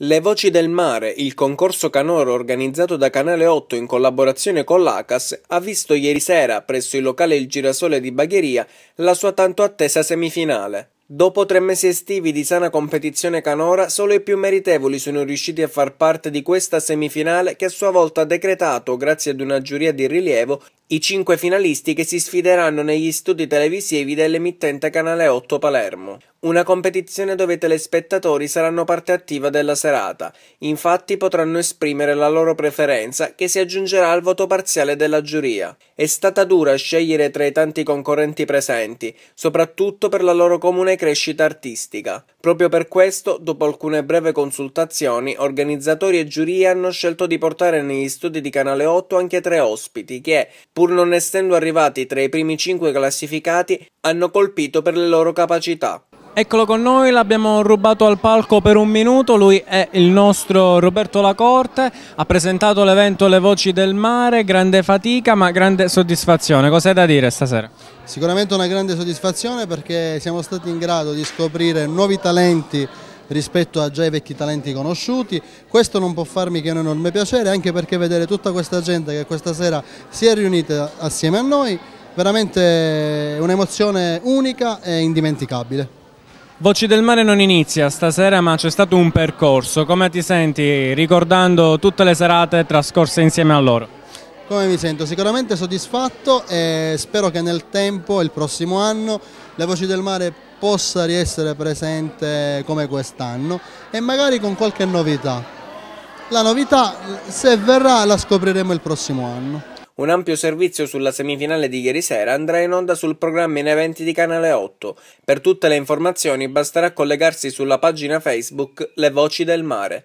Le Voci del Mare, il concorso canoro organizzato da Canale 8 in collaborazione con l'ACAS, ha visto ieri sera, presso il locale Il Girasole di Bagheria, la sua tanto attesa semifinale. Dopo tre mesi estivi di sana competizione canora, solo i più meritevoli sono riusciti a far parte di questa semifinale che a sua volta ha decretato, grazie ad una giuria di rilievo, i cinque finalisti che si sfideranno negli studi televisivi dell'emittente Canale 8 Palermo. Una competizione dove i telespettatori saranno parte attiva della serata, infatti potranno esprimere la loro preferenza che si aggiungerà al voto parziale della giuria. È stata dura scegliere tra i tanti concorrenti presenti, soprattutto per la loro comune crescita artistica. Proprio per questo, dopo alcune breve consultazioni, organizzatori e giurie hanno scelto di portare negli studi di Canale 8 anche tre ospiti che, pur non essendo arrivati tra i primi cinque classificati, hanno colpito per le loro capacità. Eccolo con noi, l'abbiamo rubato al palco per un minuto, lui è il nostro Roberto Lacorte, ha presentato l'evento Le Voci del Mare, grande fatica ma grande soddisfazione, cos'è da dire stasera? Sicuramente una grande soddisfazione perché siamo stati in grado di scoprire nuovi talenti rispetto a già i vecchi talenti conosciuti. Questo non può farmi che un enorme piacere, anche perché vedere tutta questa gente che questa sera si è riunita assieme a noi, veramente un'emozione unica e indimenticabile. Voci del mare non inizia stasera ma c'è stato un percorso, come ti senti ricordando tutte le serate trascorse insieme a loro? Come mi sento? Sicuramente soddisfatto e spero che nel tempo, il prossimo anno, le voci del mare possa riessere presente come quest'anno e magari con qualche novità. La novità, se verrà, la scopriremo il prossimo anno. Un ampio servizio sulla semifinale di ieri sera andrà in onda sul programma in eventi di Canale 8. Per tutte le informazioni basterà collegarsi sulla pagina Facebook Le Voci del Mare.